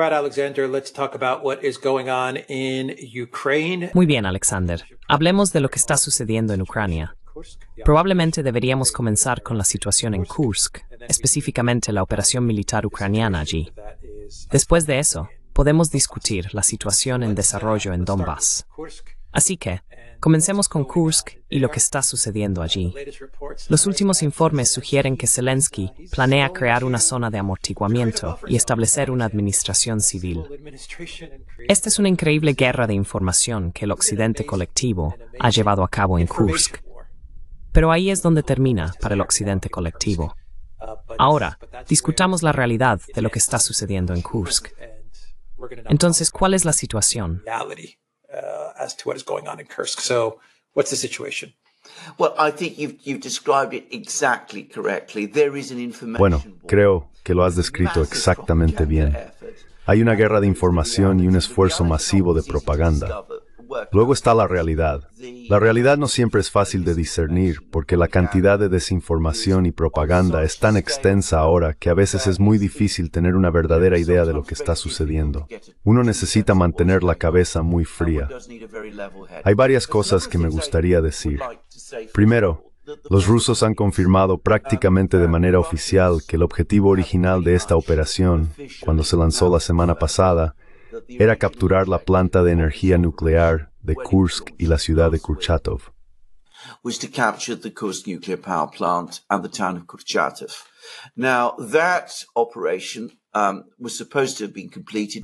Alexander, Muy bien, Alexander. Hablemos de lo que está sucediendo en Ucrania. Probablemente deberíamos comenzar con la situación en Kursk, específicamente la operación militar ucraniana allí. Después de eso, podemos discutir la situación en desarrollo en Donbass. Así que, Comencemos con Kursk y lo que está sucediendo allí. Los últimos informes sugieren que Zelensky planea crear una zona de amortiguamiento y establecer una administración civil. Esta es una increíble guerra de información que el Occidente colectivo ha llevado a cabo en Kursk. Pero ahí es donde termina para el Occidente colectivo. Ahora, discutamos la realidad de lo que está sucediendo en Kursk. Entonces, ¿cuál es la situación? as to what is going on in Kursk. So, what's the situation? Well, I think you've described it exactly correctly. There is an information Bueno, creo que lo has descrito exactamente bien. Hay una guerra de información y un esfuerzo masivo de propaganda. Luego está la realidad. La realidad no siempre es fácil de discernir porque la cantidad de desinformación y propaganda es tan extensa ahora que a veces es muy difícil tener una verdadera idea de lo que está sucediendo. Uno necesita mantener la cabeza muy fría. Hay varias cosas que me gustaría decir. Primero, los rusos han confirmado prácticamente de manera oficial que el objetivo original de esta operación, cuando se lanzó la semana pasada, era capturar la planta de energía nuclear de Kursk y la ciudad de Kurchatov.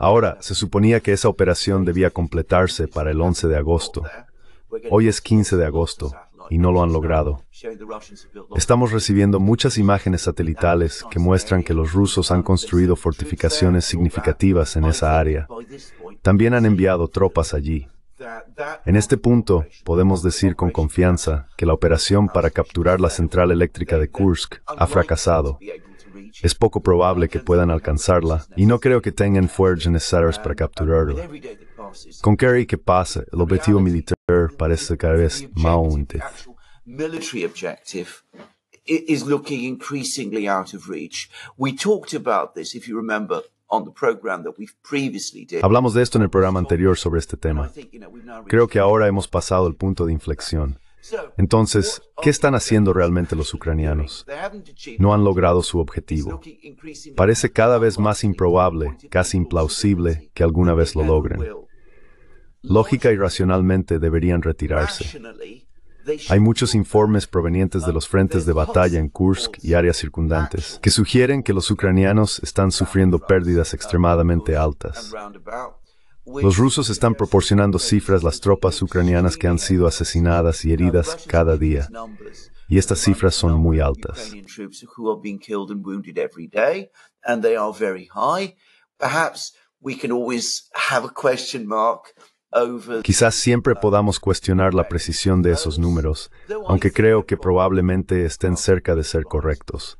Ahora, se suponía que esa operación debía completarse para el 11 de agosto. Hoy es 15 de agosto y no lo han logrado. Estamos recibiendo muchas imágenes satelitales que muestran que los rusos han construido fortificaciones significativas en esa área. También han enviado tropas allí. En este punto, podemos decir con confianza que la operación para capturar la central eléctrica de Kursk ha fracasado. Es poco probable que puedan alcanzarla y no creo que tengan fuerzas necesarias para capturarla. Con Kerry, ¿qué pasa? El objetivo militar parece cada vez más Hablamos de esto en el programa anterior sobre este tema. Creo que ahora hemos pasado el punto de inflexión. Entonces, ¿qué están haciendo realmente los ucranianos? No han logrado su objetivo. Parece cada vez más improbable, casi implausible, que alguna vez lo logren lógica y racionalmente deberían retirarse. Hay muchos informes provenientes de los um, frentes de batalla en Kursk y áreas circundantes que sugieren que los ucranianos están sufriendo pérdidas uh, extremadamente altas. Los rusos están proporcionando cifras a las tropas ucranianas que han sido asesinadas y uh, heridas cada día, y estas cifras son muy altas. Quizás siempre podamos cuestionar la precisión de esos números, aunque creo que probablemente estén cerca de ser correctos.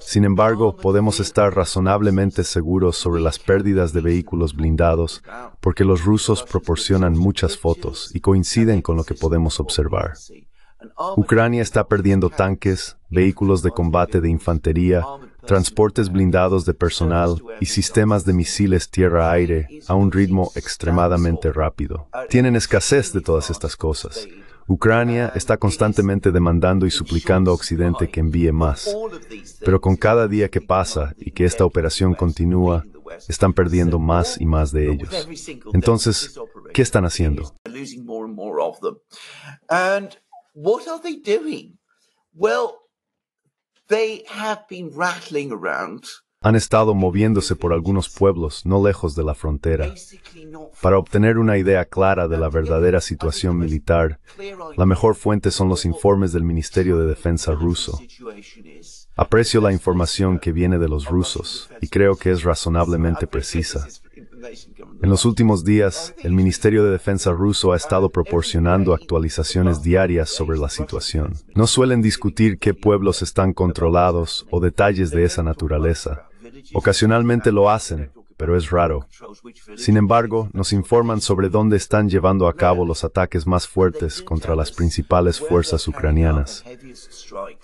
Sin embargo, podemos estar razonablemente seguros sobre las pérdidas de vehículos blindados porque los rusos proporcionan muchas fotos y coinciden con lo que podemos observar. Ucrania está perdiendo tanques, vehículos de combate de infantería, transportes blindados de personal y sistemas de misiles tierra-aire a un ritmo extremadamente rápido. Tienen escasez de todas estas cosas. Ucrania está constantemente demandando y suplicando a Occidente que envíe más. Pero con cada día que pasa y que esta operación continúa, están perdiendo más y más de ellos. Entonces, ¿qué están haciendo? Han estado moviéndose por algunos pueblos no lejos de la frontera. Para obtener una idea clara de la verdadera situación militar, la mejor fuente son los informes del Ministerio de Defensa ruso. Aprecio la información que viene de los rusos y creo que es razonablemente precisa. En los últimos días, el Ministerio de Defensa ruso ha estado proporcionando actualizaciones diarias sobre la situación. No suelen discutir qué pueblos están controlados o detalles de esa naturaleza. Ocasionalmente lo hacen, pero es raro. Sin embargo, nos informan sobre dónde están llevando a cabo los ataques más fuertes contra las principales fuerzas ucranianas.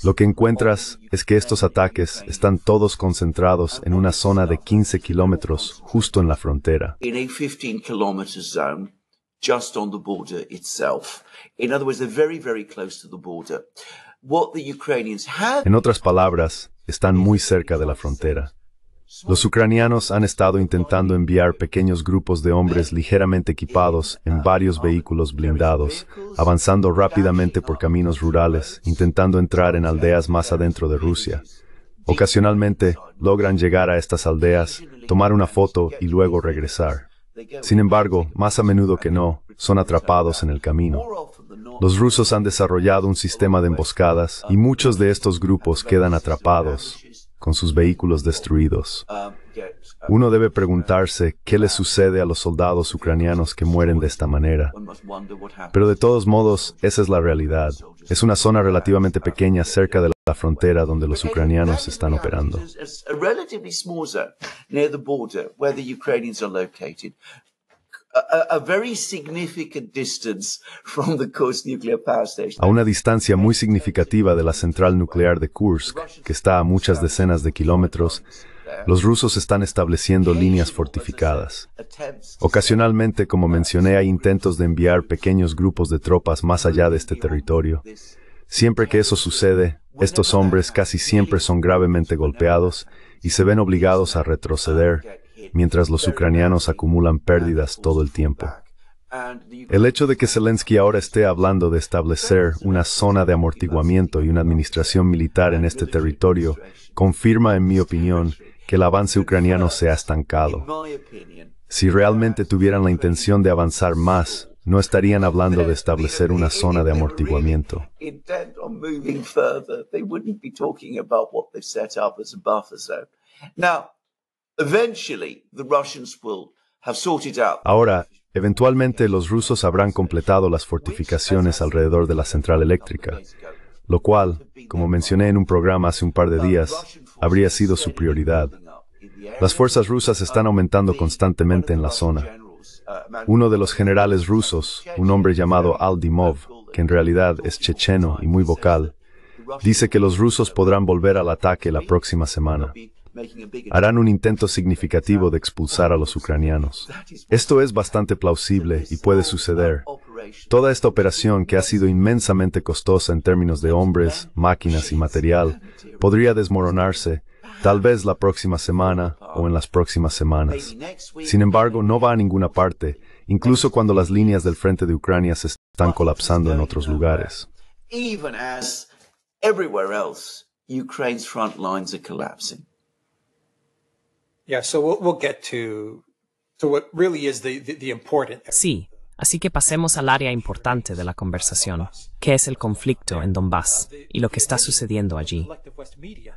Lo que encuentras es que estos ataques están todos concentrados en una zona de 15 kilómetros justo en la frontera. What the have... En otras palabras, están muy cerca de la frontera. Los ucranianos han estado intentando enviar pequeños grupos de hombres ligeramente equipados en varios vehículos blindados, avanzando rápidamente por caminos rurales, intentando entrar en aldeas más adentro de Rusia. Ocasionalmente, logran llegar a estas aldeas, tomar una foto y luego regresar. Sin embargo, más a menudo que no, son atrapados en el camino. Los rusos han desarrollado un sistema de emboscadas y muchos de estos grupos quedan atrapados, con sus vehículos destruidos. Uno debe preguntarse qué le sucede a los soldados ucranianos que mueren de esta manera. Pero de todos modos, esa es la realidad. Es una zona relativamente pequeña cerca de la frontera donde los ucranianos están operando. A una distancia muy significativa de la central nuclear de Kursk, que está a muchas decenas de kilómetros, los rusos están estableciendo líneas fortificadas. Ocasionalmente, como mencioné, hay intentos de enviar pequeños grupos de tropas más allá de este territorio. Siempre que eso sucede, estos hombres casi siempre son gravemente golpeados y se ven obligados a retroceder mientras los ucranianos acumulan pérdidas todo el tiempo. El hecho de que Zelensky ahora esté hablando de establecer una zona de amortiguamiento y una administración militar en este territorio confirma, en mi opinión, que el avance ucraniano se ha estancado. Si realmente tuvieran la intención de avanzar más, no estarían hablando de establecer una zona de amortiguamiento. Ahora, eventualmente los rusos habrán completado las fortificaciones alrededor de la central eléctrica, lo cual, como mencioné en un programa hace un par de días, habría sido su prioridad. Las fuerzas rusas uh, están aumentando constantemente en la zona. Uh, Uno de los generales rusos, un hombre llamado uh, Aldimov, que en realidad es checheno y muy vocal, dice que los rusos podrán volver al ataque la próxima semana harán un intento significativo de expulsar a los ucranianos. Esto es bastante plausible y puede suceder. Toda esta operación, que ha sido inmensamente costosa en términos de hombres, máquinas y material, podría desmoronarse, tal vez la próxima semana o en las próximas semanas. Sin embargo, no va a ninguna parte, incluso cuando las líneas del frente de Ucrania se están colapsando en otros lugares. Sí, así que pasemos al área importante de la conversación, que es el conflicto en Donbass y lo que está sucediendo allí.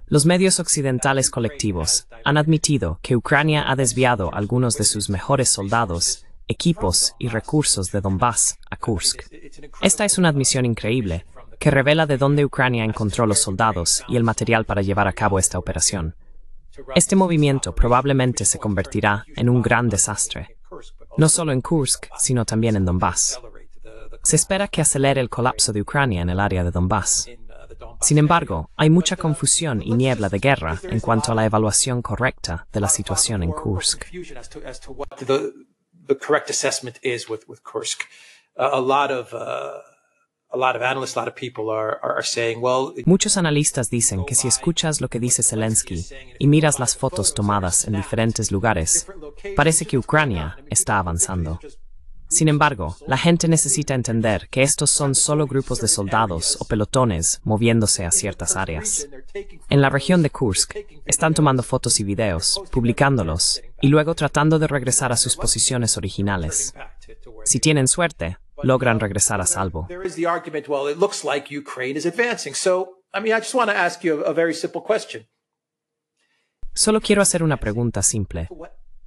Los medios occidentales colectivos han admitido que Ucrania ha desviado algunos de sus mejores soldados equipos y recursos de Donbass a Kursk. Esta es una admisión increíble que revela de dónde Ucrania encontró los soldados y el material para llevar a cabo esta operación. Este movimiento probablemente se convertirá en un gran desastre, no solo en Kursk, sino también en Donbass. Se espera que acelere el colapso de Ucrania en el área de Donbass. Sin embargo, hay mucha confusión y niebla de guerra en cuanto a la evaluación correcta de la situación en Kursk. Muchos analistas dicen que si escuchas lo que dice Zelensky y miras las fotos tomadas en diferentes lugares, parece que Ucrania está avanzando. Sin embargo, la gente necesita entender que estos son solo grupos de soldados o pelotones moviéndose a ciertas áreas. En la región de Kursk, están tomando fotos y videos, publicándolos y luego tratando de regresar a sus posiciones originales. Si tienen suerte, logran regresar a salvo. Solo quiero hacer una pregunta simple.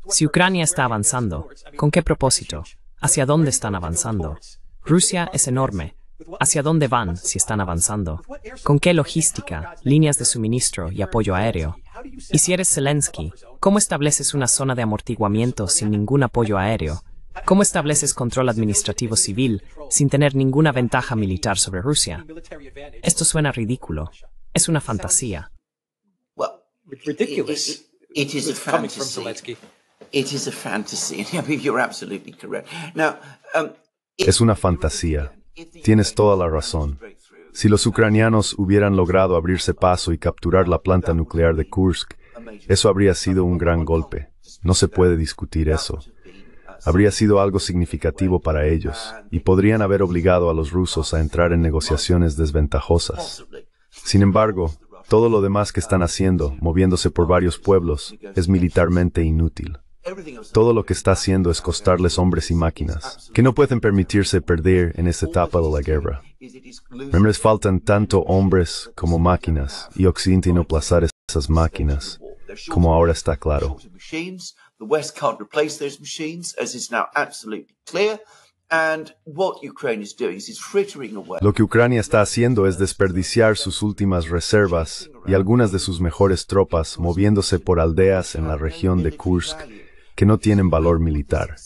Si Ucrania está avanzando, ¿con qué propósito? ¿Hacia dónde están avanzando? Rusia es enorme. ¿Hacia dónde van si están avanzando? ¿Con qué logística, líneas de suministro y apoyo aéreo? Y si eres Zelensky, ¿cómo estableces una zona de amortiguamiento sin ningún apoyo aéreo? ¿Cómo estableces control administrativo civil sin tener ninguna ventaja militar sobre Rusia? Esto suena ridículo. Es una fantasía. es una fantasía. Tienes toda la razón. Si los ucranianos hubieran logrado abrirse paso y capturar la planta nuclear de Kursk, eso habría sido un gran golpe. No se puede discutir eso habría sido algo significativo para ellos y podrían haber obligado a los rusos a entrar en negociaciones desventajosas. Sin embargo, todo lo demás que están haciendo, moviéndose por varios pueblos, es militarmente inútil. Todo lo que está haciendo es costarles hombres y máquinas, que no pueden permitirse perder en esta etapa de la guerra. les faltan tanto hombres como máquinas, y Occidente no plazar esas máquinas, como ahora está claro. Lo que Ucrania está haciendo es desperdiciar sus últimas reservas y algunas de sus mejores tropas moviéndose por aldeas en la región de Kursk que no tienen valor militar.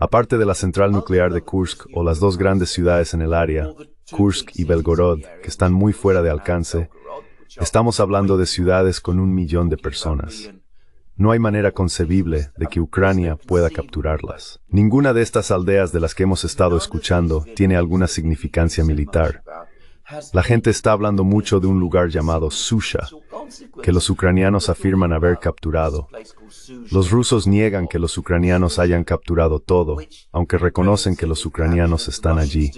Aparte de la central nuclear de Kursk o las dos grandes ciudades en el área, Kursk y Belgorod, que están muy fuera de alcance, estamos hablando de ciudades con un millón de personas. No hay manera concebible de que Ucrania pueda capturarlas. Ninguna de estas aldeas de las que hemos estado escuchando tiene alguna significancia militar. La gente está hablando mucho de un lugar llamado Susha, que los ucranianos afirman haber capturado. Los rusos niegan que los ucranianos hayan capturado todo, aunque reconocen que los ucranianos están allí.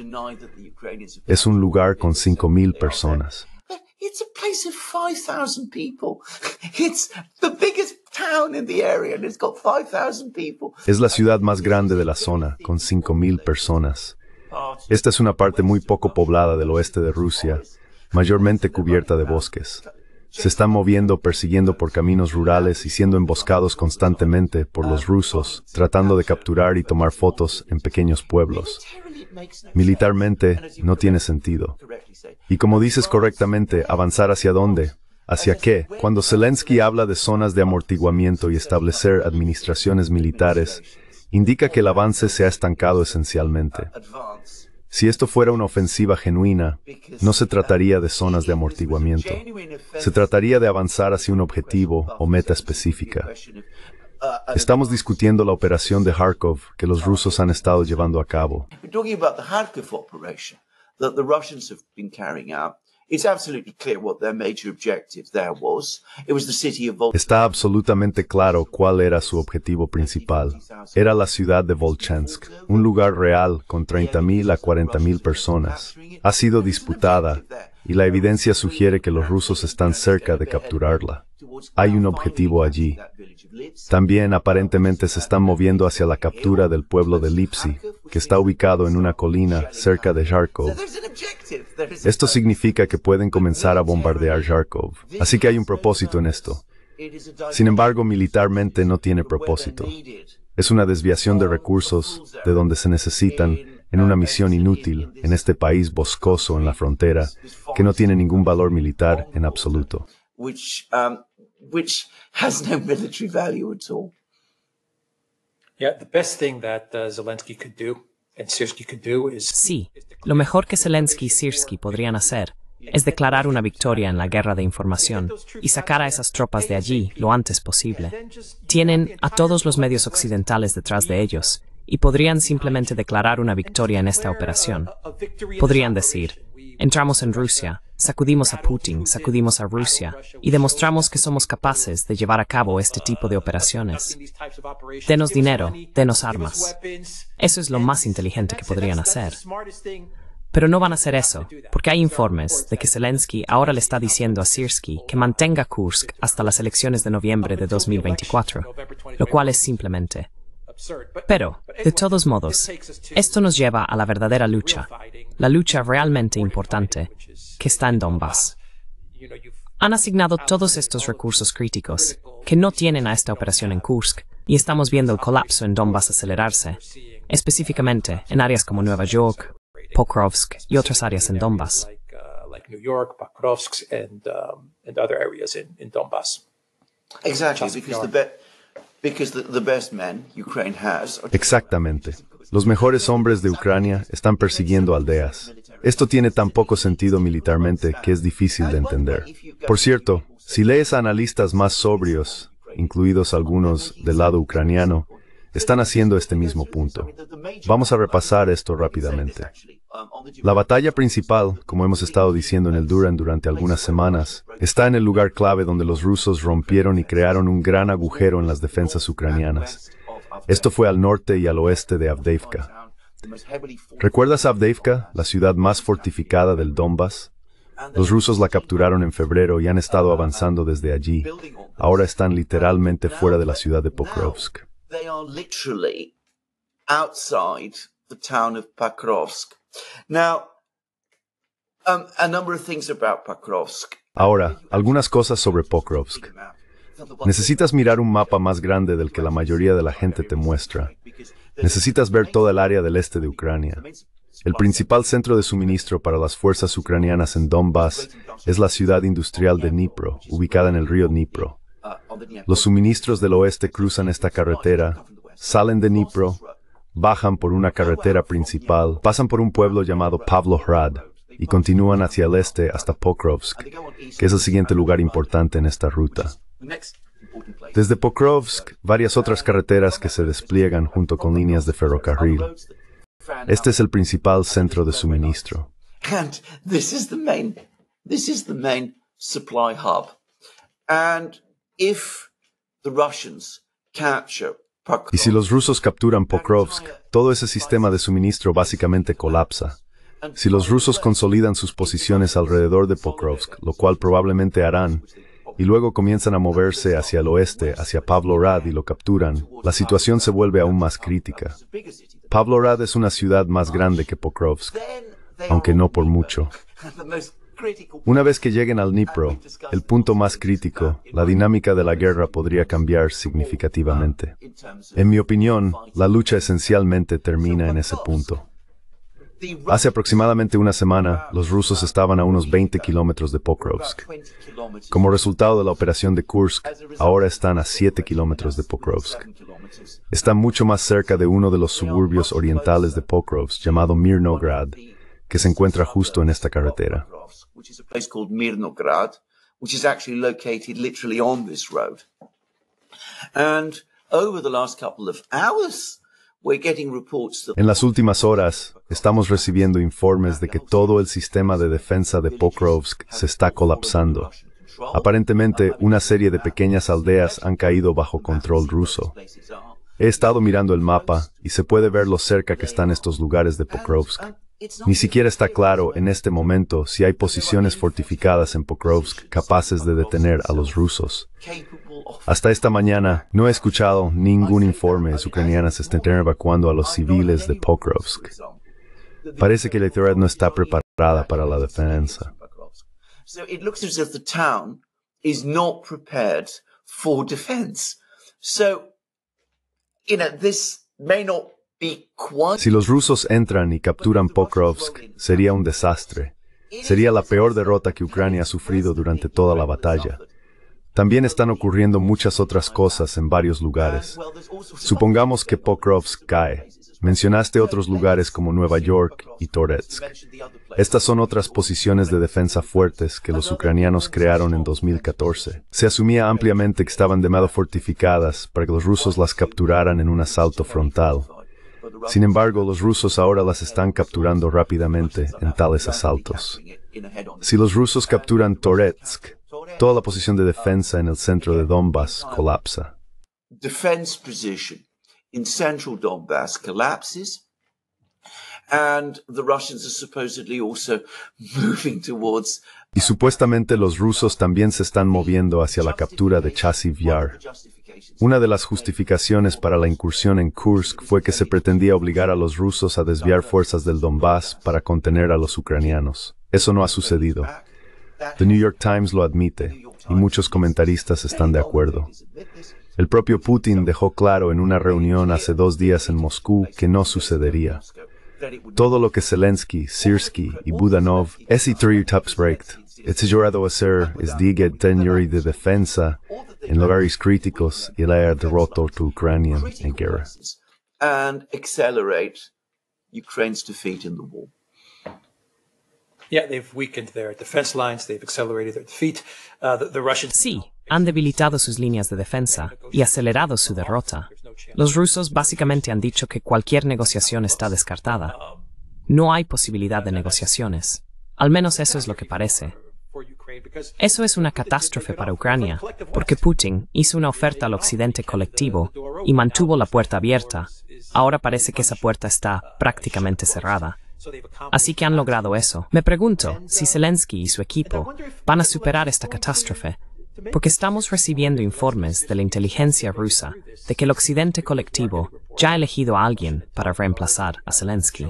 Es un lugar con 5.000 personas. It's a place of 5,000 people. It's the biggest town in the area and it's got 5,000 people. Es la ciudad más grande de la zona, con 5,000 personas. Esta es una parte muy poco poblada del oeste de Rusia, mayormente cubierta de bosques. Se están moviendo, persiguiendo por caminos rurales y siendo emboscados constantemente por los rusos, tratando de capturar y tomar fotos en pequeños pueblos. Militarmente no tiene sentido. Y como dices correctamente, avanzar hacia dónde, ¿Hacia qué? Cuando Zelensky habla de zonas de amortiguamiento y establecer administraciones militares, indica que el avance se ha estancado esencialmente. Si esto fuera una ofensiva genuina, no se trataría de zonas de amortiguamiento. Se trataría de avanzar hacia un objetivo o meta específica. Uh, Estamos discutiendo la operación de Kharkov que los rusos han estado llevando a cabo. Está absolutamente claro cuál era su objetivo principal. Era la ciudad de Volchansk, un lugar real con 30.000 a 40.000 personas. Ha sido disputada y la evidencia sugiere que los rusos están cerca de capturarla. Hay un objetivo allí, también aparentemente se están moviendo hacia la captura del pueblo de Lipsi, que está ubicado en una colina cerca de Yarkov. Esto significa que pueden comenzar a bombardear Yarkov. Así que hay un propósito en esto. Sin embargo, militarmente no tiene propósito. Es una desviación de recursos de donde se necesitan en una misión inútil en este país boscoso en la frontera que no tiene ningún valor militar en absoluto. Um, no Sí, lo mejor que Zelensky y Sirsky podrían hacer es declarar una victoria en la guerra de información y sacar a esas tropas de allí lo antes posible. Tienen a todos los medios occidentales detrás de ellos y podrían simplemente declarar una victoria en esta operación. Podrían decir, Entramos en Rusia, sacudimos a Putin, sacudimos a Rusia y demostramos que somos capaces de llevar a cabo este tipo de operaciones. Denos dinero, denos armas. Eso es lo más inteligente que podrían hacer. Pero no van a hacer eso, porque hay informes de que Zelensky ahora le está diciendo a Sirsky que mantenga Kursk hasta las elecciones de noviembre de 2024, lo cual es simplemente pero, de todos modos, esto nos lleva a la verdadera lucha, la lucha realmente importante, que está en Donbass. Han asignado todos estos recursos críticos que no tienen a esta operación en Kursk y estamos viendo el colapso en Donbass acelerarse, específicamente en áreas como Nueva York, Pokrovsk y otras áreas en Donbass. Exactly, Exactamente. Los mejores hombres de Ucrania están persiguiendo aldeas. Esto tiene tan poco sentido militarmente que es difícil de entender. Por cierto, si lees a analistas más sobrios, incluidos algunos del lado ucraniano, están haciendo este mismo punto. Vamos a repasar esto rápidamente. La batalla principal, como hemos estado diciendo en el Duran durante algunas semanas, está en el lugar clave donde los rusos rompieron y crearon un gran agujero en las defensas ucranianas. Esto fue al norte y al oeste de Avdeivka. ¿Recuerdas Avdeivka, la ciudad más fortificada del Donbass? Los rusos la capturaron en febrero y han estado avanzando desde allí. Ahora están literalmente fuera de la ciudad de Pokrovsk. Um, Ahora, algunas cosas sobre Pokrovsk. Necesitas mirar un mapa más grande del que la mayoría de la gente te muestra. Necesitas ver toda el área del este de Ucrania. El principal centro de suministro para las fuerzas ucranianas en Donbass es la ciudad industrial de Dnipro, ubicada en el río Dnipro. Los suministros del oeste cruzan esta carretera, salen de Dnipro bajan por una carretera principal, pasan por un pueblo llamado Pavlohrad y continúan hacia el este hasta Pokrovsk, que es el siguiente lugar importante en esta ruta. Desde Pokrovsk, varias otras carreteras que se despliegan junto con líneas de ferrocarril. Este es el principal centro de suministro. hub. And if the Russians capture y si los rusos capturan Pokrovsk, todo ese sistema de suministro básicamente colapsa. Si los rusos consolidan sus posiciones alrededor de Pokrovsk, lo cual probablemente harán, y luego comienzan a moverse hacia el oeste, hacia Pavlorad y lo capturan, la situación se vuelve aún más crítica. Pavlorad es una ciudad más grande que Pokrovsk, aunque no por mucho. Una vez que lleguen al Dnipro, el punto más crítico, la dinámica de la guerra podría cambiar significativamente. En mi opinión, la lucha esencialmente termina en ese punto. Hace aproximadamente una semana, los rusos estaban a unos 20 kilómetros de Pokrovsk. Como resultado de la operación de Kursk, ahora están a 7 kilómetros de Pokrovsk. Están mucho más cerca de uno de los suburbios orientales de Pokrovsk, llamado Mirnograd, que se encuentra justo en esta carretera. En las últimas horas, estamos recibiendo informes de que todo el sistema de defensa de Pokrovsk se está colapsando. Aparentemente, una serie de pequeñas aldeas han caído bajo control ruso. He estado mirando el mapa y se puede ver lo cerca que están estos lugares de Pokrovsk. Ni siquiera está claro en este momento si hay posiciones fortificadas en Pokrovsk capaces de detener a los rusos. Hasta esta mañana no he escuchado ningún informe de ucranianas estén evacuando a los civiles de Pokrovsk. Parece que la ciudad no está preparada para la defensa. Si los rusos entran y capturan Pokrovsk, sería un desastre. Sería la peor derrota que Ucrania ha sufrido durante toda la batalla. También están ocurriendo muchas otras cosas en varios lugares. Supongamos que Pokrovsk cae. Mencionaste otros lugares como Nueva York y Toretsk. Estas son otras posiciones de defensa fuertes que los ucranianos crearon en 2014. Se asumía ampliamente que estaban de fortificadas para que los rusos las capturaran en un asalto frontal. Sin embargo, los rusos ahora las están capturando rápidamente en tales asaltos. Si los rusos capturan Toretsk, toda la posición de defensa en el centro de Donbass colapsa. y supuestamente los rusos también se están moviendo hacia la captura de Chasiv Yar. Una de las justificaciones para la incursión en Kursk fue que se pretendía obligar a los rusos a desviar fuerzas del Donbass para contener a los ucranianos. Eso no ha sucedido. The New York Times lo admite, y muchos comentaristas están de acuerdo. El propio Putin dejó claro en una reunión hace dos días en Moscú que no sucedería. Todo lo que Zelensky, Sirsky y Budanov es iturriutapsbrecht. It's jurado a ser esdiget tenuri de defensa en lugares críticos y la derrota to Ukrainian en guerra. And accelerate Ukraine's defeat in the war. Yeah, they've weakened their defense lines, they've accelerated their defeat. Uh, the, the Russian... Sí, han debilitado sus líneas de defensa y acelerado su derrota. Los rusos básicamente han dicho que cualquier negociación está descartada. No hay posibilidad de negociaciones. Al menos eso es lo que parece. Eso es una catástrofe para Ucrania, porque Putin hizo una oferta al Occidente colectivo y mantuvo la puerta abierta. Ahora parece que esa puerta está prácticamente cerrada. Así que han logrado eso. Me pregunto si Zelensky y su equipo van a superar esta catástrofe porque estamos recibiendo informes de la inteligencia rusa de que el Occidente colectivo ya ha elegido a alguien para reemplazar a Zelensky.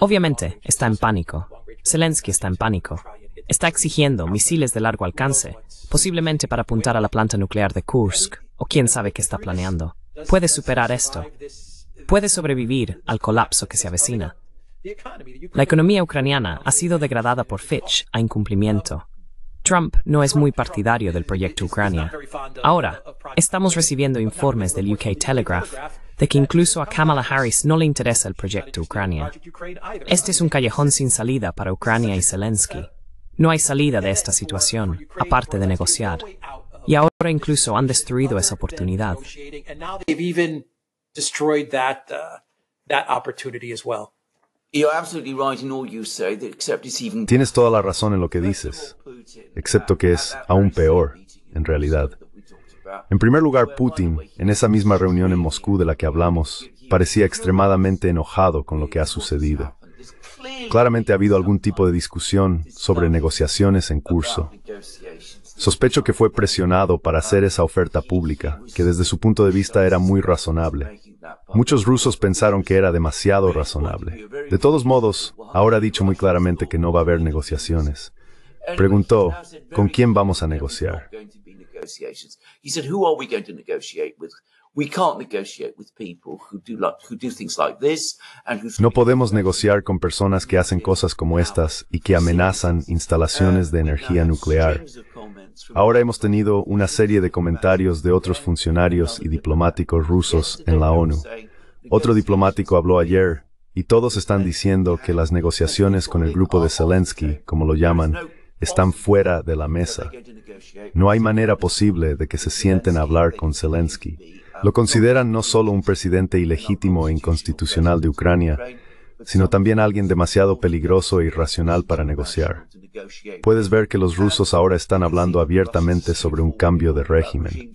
Obviamente está en pánico. Zelensky está en pánico. Está exigiendo misiles de largo alcance, posiblemente para apuntar a la planta nuclear de Kursk, o quién sabe qué está planeando. Puede superar esto puede sobrevivir al colapso que se avecina. La economía ucraniana ha sido degradada por Fitch a incumplimiento. Trump no es muy partidario del proyecto Ucrania. Ahora, estamos recibiendo informes del UK Telegraph de que incluso a Kamala Harris no le interesa el proyecto Ucrania. Este es un callejón sin salida para Ucrania y Zelensky. No hay salida de esta situación, aparte de negociar. Y ahora incluso han destruido esa oportunidad. Tienes toda la razón en lo que dices, excepto que es aún peor, en realidad. En primer lugar, Putin, en esa misma reunión en Moscú de la que hablamos, parecía extremadamente enojado con lo que ha sucedido. Claramente ha habido algún tipo de discusión sobre negociaciones en curso. Sospecho que fue presionado para hacer esa oferta pública, que desde su punto de vista era muy razonable. Muchos rusos pensaron que era demasiado razonable. De todos modos, ahora ha dicho muy claramente que no va a haber negociaciones. Preguntó, ¿con quién vamos a negociar? No podemos negociar con personas que hacen cosas como estas y que amenazan instalaciones de energía nuclear. Ahora hemos tenido una serie de comentarios de otros funcionarios y diplomáticos rusos en la ONU. Otro diplomático habló ayer y todos están diciendo que las negociaciones con el grupo de Zelensky, como lo llaman, están fuera de la mesa. No hay manera posible de que se sienten a hablar con Zelensky. Lo consideran no solo un presidente ilegítimo e inconstitucional de Ucrania, sino también alguien demasiado peligroso e irracional para negociar. Puedes ver que los rusos ahora están hablando abiertamente sobre un cambio de régimen.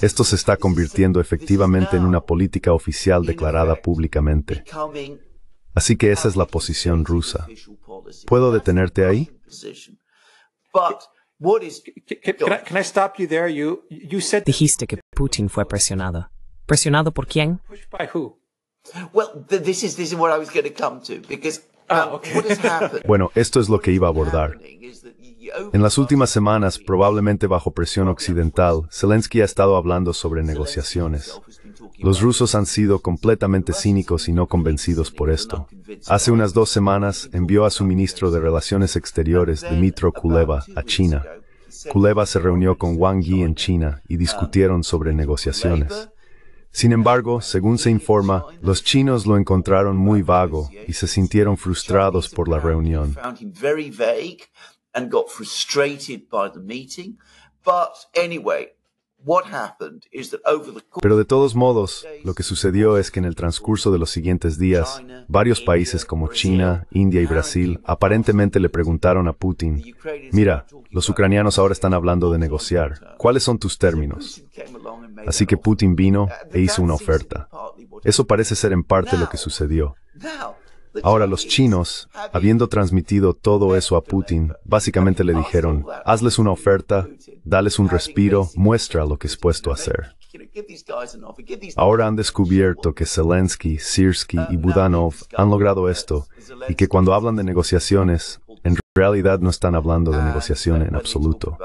Esto se está convirtiendo efectivamente en una política oficial declarada públicamente. Así que esa es la posición rusa. ¿Puedo detenerte ahí? But what is can, dijiste que Putin fue presionado. ¿Presionado por quién? Bueno, esto es lo que iba a abordar. En las últimas semanas, probablemente bajo presión occidental, Zelensky ha estado hablando sobre negociaciones. Los rusos han sido completamente cínicos y no convencidos por esto. Hace unas dos semanas envió a su ministro de Relaciones Exteriores, Dmitro Kuleva, a China. Kuleva se reunió con Wang Yi en China y discutieron sobre negociaciones. Sin embargo, según se informa, los chinos lo encontraron muy vago y se sintieron frustrados por la reunión. But anyway, pero de todos modos, lo que sucedió es que en el transcurso de los siguientes días, varios países como China, India y Brasil aparentemente le preguntaron a Putin, mira, los ucranianos ahora están hablando de negociar, ¿cuáles son tus términos? Así que Putin vino uh, e hizo una oferta. Eso parece ser en parte lo que sucedió. Ahora los chinos, habiendo transmitido todo eso a Putin, básicamente le dijeron, hazles una oferta, dales un respiro, muestra lo que es puesto a hacer. Ahora han descubierto que Zelensky, Sirsky y Budanov han logrado esto y que cuando hablan de negociaciones, en realidad no están hablando de ah, negociación en absoluto.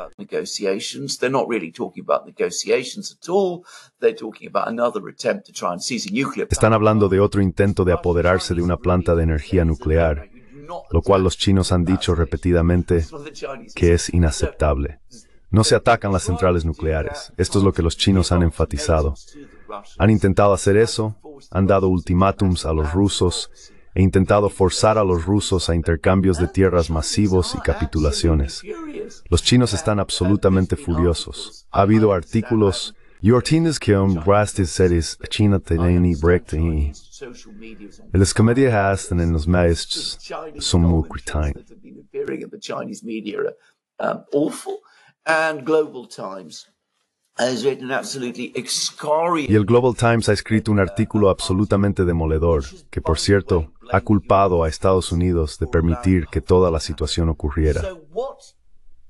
Están hablando de otro intento de apoderarse de una planta de energía nuclear, lo cual los chinos han dicho repetidamente que es inaceptable. No se atacan las centrales nucleares. Esto es lo que los chinos han enfatizado. Han intentado hacer eso, han dado ultimátums a los rusos He intentado forzar a los rusos a intercambios de tierras masivos y capitulaciones. Los chinos están absolutamente furiosos. Ha habido artículos El y el Global Times ha escrito un artículo absolutamente demoledor, que por cierto, ha culpado a Estados Unidos de permitir que toda la situación ocurriera.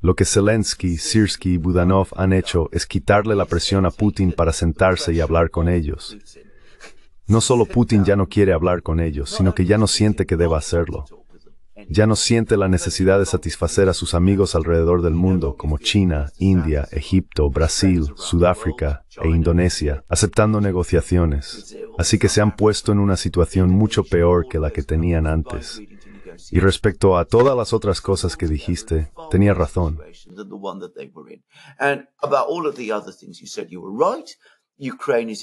Lo que Zelensky, Sirsky y Budanov han hecho es quitarle la presión a Putin para sentarse y hablar con ellos. No solo Putin ya no quiere hablar con ellos, sino que ya no siente que deba hacerlo ya no siente la necesidad de satisfacer a sus amigos alrededor del mundo como China, India, Egipto, Brasil, Sudáfrica e Indonesia, aceptando negociaciones. Así que se han puesto en una situación mucho peor que la que tenían antes. Y respecto a todas las otras cosas que dijiste, tenía razón. Ucrania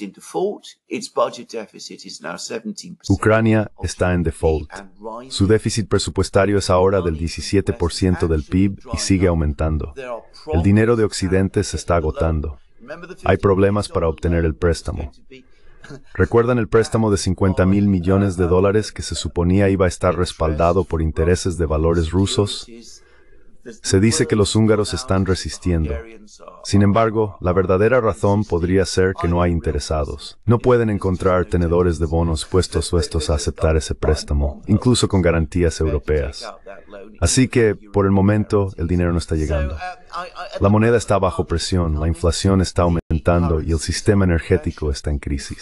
está en default. Su déficit presupuestario es ahora del 17% del PIB y sigue aumentando. El dinero de Occidente se está agotando. Hay problemas para obtener el préstamo. ¿Recuerdan el préstamo de 50 mil millones de dólares que se suponía iba a estar respaldado por intereses de valores rusos? Se dice que los húngaros están resistiendo. Sin embargo, la verdadera razón podría ser que no hay interesados. No pueden encontrar tenedores de bonos puestos suestos a aceptar ese préstamo, incluso con garantías europeas. Así que, por el momento, el dinero no está llegando. La moneda está bajo presión, la inflación está aumentando y el sistema energético está en crisis.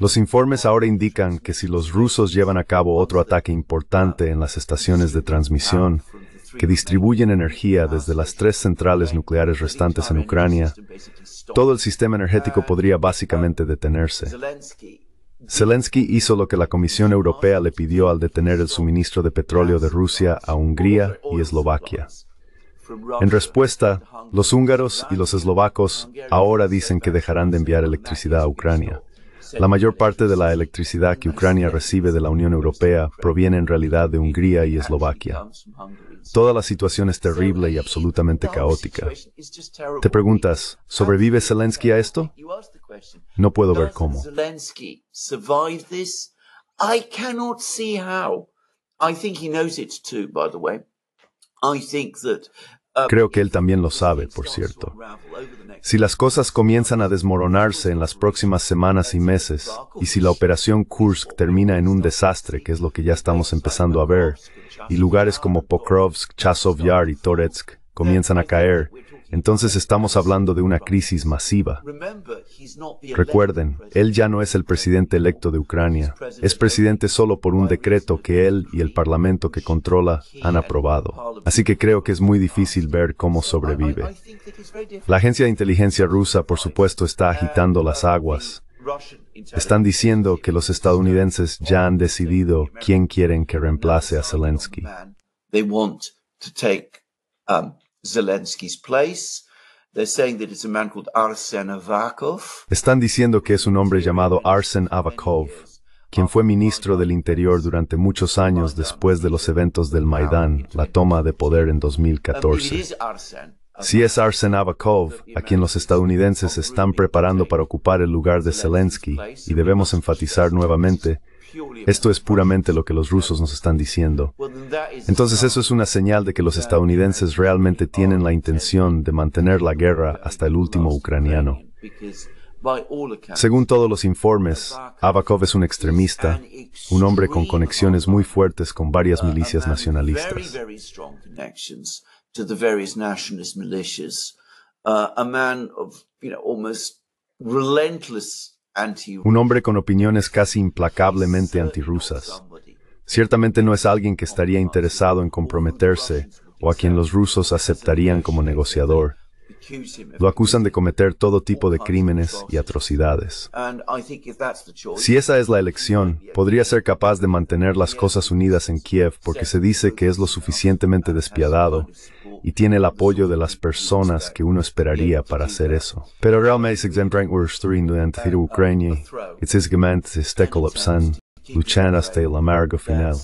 Los informes ahora indican que si los rusos llevan a cabo otro ataque importante en las estaciones de transmisión que distribuyen energía desde las tres centrales nucleares restantes en Ucrania, todo el sistema energético podría básicamente detenerse. Zelensky hizo lo que la Comisión Europea le pidió al detener el suministro de petróleo de Rusia a Hungría y Eslovaquia. En respuesta, los húngaros y los eslovacos ahora dicen que dejarán de enviar electricidad a Ucrania. La mayor parte de la electricidad que Ucrania recibe de la Unión Europea proviene en realidad de Hungría y Eslovaquia. Toda la situación es terrible y absolutamente caótica. Te preguntas, ¿sobrevive Zelensky a esto? No puedo ver cómo. I think he knows it too, by the way. Um, Creo que él también lo sabe, por cierto. Si las cosas comienzan a desmoronarse en las próximas semanas y meses, y si la operación Kursk termina en un desastre, que es lo que ya estamos empezando a ver, y lugares como Pokrovsk, Chasov Yar y Toretsk comienzan a caer, entonces estamos hablando de una crisis masiva. Recuerden, él ya no es el presidente electo de Ucrania, es presidente solo por un decreto que él y el Parlamento que controla han aprobado. Así que creo que es muy difícil ver cómo sobrevive. La agencia de inteligencia rusa, por supuesto, está agitando las aguas. Están diciendo que los estadounidenses ya han decidido quién quieren que reemplace a Zelensky. Um, Zelensky's Están diciendo que es un hombre llamado Arsen Avakov, quien fue ministro del Interior durante muchos años después de los eventos del Maidán, la toma de poder en 2014. Si es Arsen Avakov, a quien los estadounidenses están preparando para ocupar el lugar de Zelensky, y debemos enfatizar nuevamente, esto es puramente lo que los rusos nos están diciendo. Entonces eso es una señal de que los estadounidenses realmente tienen la intención de mantener la guerra hasta el último ucraniano. Según todos los informes, Abakov es un extremista, un hombre con conexiones muy fuertes con varias milicias nacionalistas. Uh, un hombre con opiniones casi implacablemente antirrusas. Ciertamente no es alguien que estaría interesado en comprometerse o a quien los rusos aceptarían como negociador. Lo acusan de cometer todo tipo de crímenes y atrocidades. Si esa es la elección, podría ser capaz de mantener las cosas unidas en Kiev porque se dice que es lo suficientemente despiadado y tiene el apoyo de las personas que uno esperaría para hacer eso. Pero realmente es Ucrania, es luchando hasta final.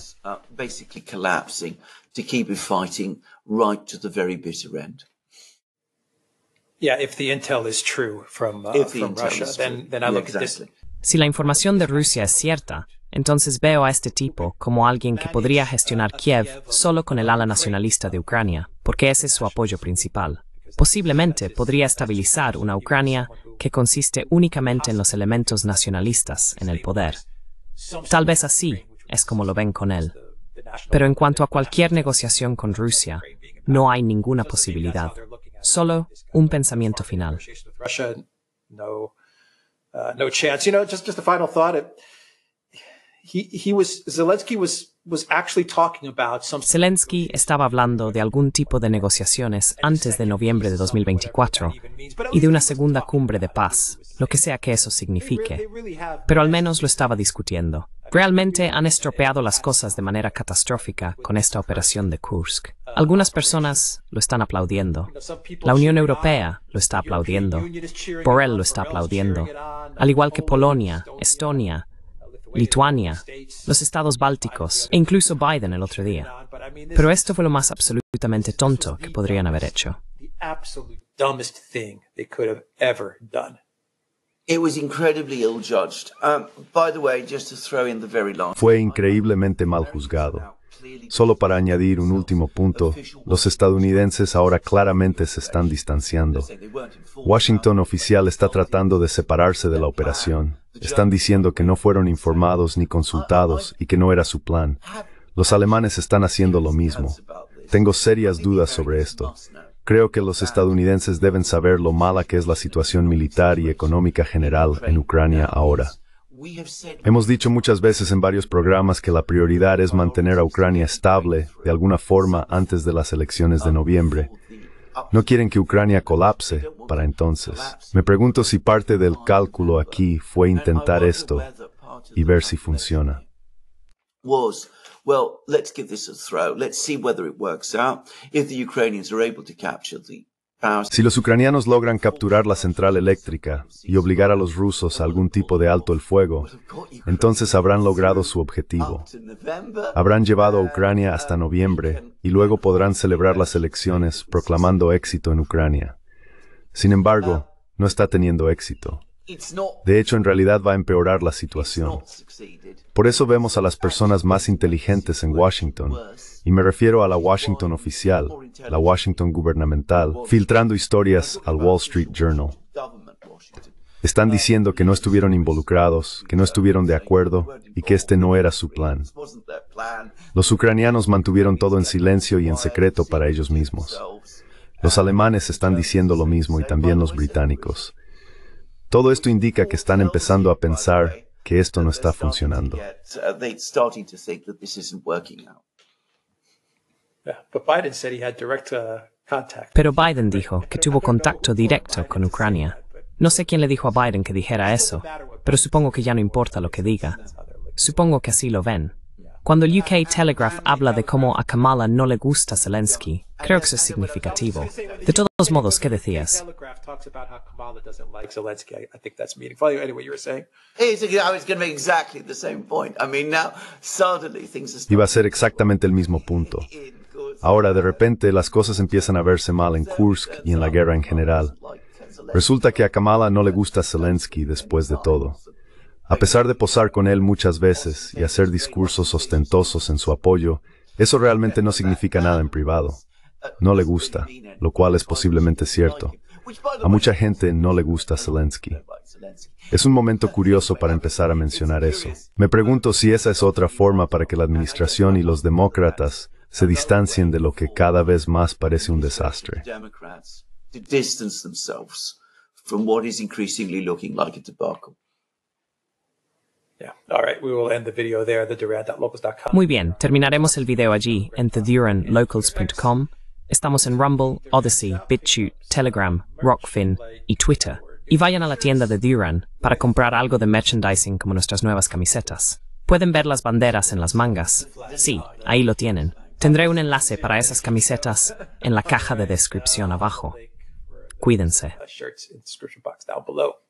Si la información de Rusia es cierta, entonces veo a este tipo como alguien que podría gestionar Kiev solo con el ala nacionalista de Ucrania, porque ese es su apoyo principal. Posiblemente podría estabilizar una Ucrania que consiste únicamente en los elementos nacionalistas en el poder. Tal vez así es como lo ven con él. Pero en cuanto a cualquier negociación con Rusia, no hay ninguna posibilidad. Solo un pensamiento final. Zelensky estaba hablando de algún tipo de negociaciones antes de noviembre de 2024 y de una segunda cumbre de paz, lo que sea que eso signifique, pero al menos lo estaba discutiendo. Realmente han estropeado las cosas de manera catastrófica con esta operación de Kursk. Algunas personas lo están aplaudiendo. La Unión Europea lo está aplaudiendo. Borrell lo está aplaudiendo. Al igual que Polonia, Estonia, Lituania, los estados bálticos e incluso Biden el otro día. Pero esto fue lo más absolutamente tonto que podrían haber hecho. Fue increíblemente mal juzgado. Solo para añadir un último punto, los estadounidenses ahora claramente se están distanciando. Washington oficial está tratando de separarse de la operación. Están diciendo que no fueron informados ni consultados y que no era su plan. Los alemanes están haciendo lo mismo. Tengo serias dudas sobre esto. Creo que los estadounidenses deben saber lo mala que es la situación militar y económica general en Ucrania ahora. Hemos dicho muchas veces en varios programas que la prioridad es mantener a Ucrania estable de alguna forma antes de las elecciones de noviembre. No quieren que Ucrania colapse para entonces. Me pregunto si parte del cálculo aquí fue intentar esto y ver si funciona. Si los ucranianos logran capturar la central eléctrica y obligar a los rusos a algún tipo de alto el fuego, entonces habrán logrado su objetivo. Habrán llevado a Ucrania uh, hasta noviembre y luego podrán celebrar las elecciones proclamando éxito en Ucrania. Sin embargo, uh, no está teniendo éxito. De hecho, en realidad va a empeorar la situación. Por eso vemos a las personas más inteligentes en Washington, y me refiero a la Washington oficial, la Washington gubernamental, filtrando historias al Wall Street Journal. Están diciendo que no estuvieron involucrados, que no estuvieron de acuerdo y que este no era su plan. Los ucranianos mantuvieron todo en silencio y en secreto para ellos mismos. Los alemanes están diciendo lo mismo y también los británicos. Todo esto indica que están empezando a pensar que esto no está funcionando. Uh, pero Biden dijo que tuvo contacto directo con Ucrania. No sé quién le dijo a Biden que dijera eso, pero supongo que ya no importa lo que diga. Supongo que así lo ven. Cuando el UK Telegraph habla de cómo a Kamala no le gusta Zelensky, creo que eso es significativo. De todos modos, ¿qué decías? Iba a ser exactamente el mismo punto. Ahora, de repente, las cosas empiezan a verse mal en Kursk y en la guerra en general. Resulta que a Kamala no le gusta Zelensky después de todo. A pesar de posar con él muchas veces y hacer discursos ostentosos en su apoyo, eso realmente no significa nada en privado. No le gusta, lo cual es posiblemente cierto. A mucha gente no le gusta Zelensky. Es un momento curioso para empezar a mencionar eso. Me pregunto si esa es otra forma para que la administración y los demócratas se distancien de lo que cada vez más parece un desastre. Muy bien, terminaremos el video allí en theduranlocals.com. Estamos en Rumble, Odyssey, BitChute, Telegram, Rockfin y Twitter. Y vayan a la tienda de Duran para comprar algo de merchandising como nuestras nuevas camisetas. Pueden ver las banderas en las mangas. Sí, ahí lo tienen. Tendré un enlace para esas camisetas en la caja de descripción abajo. Cuídense. Uh,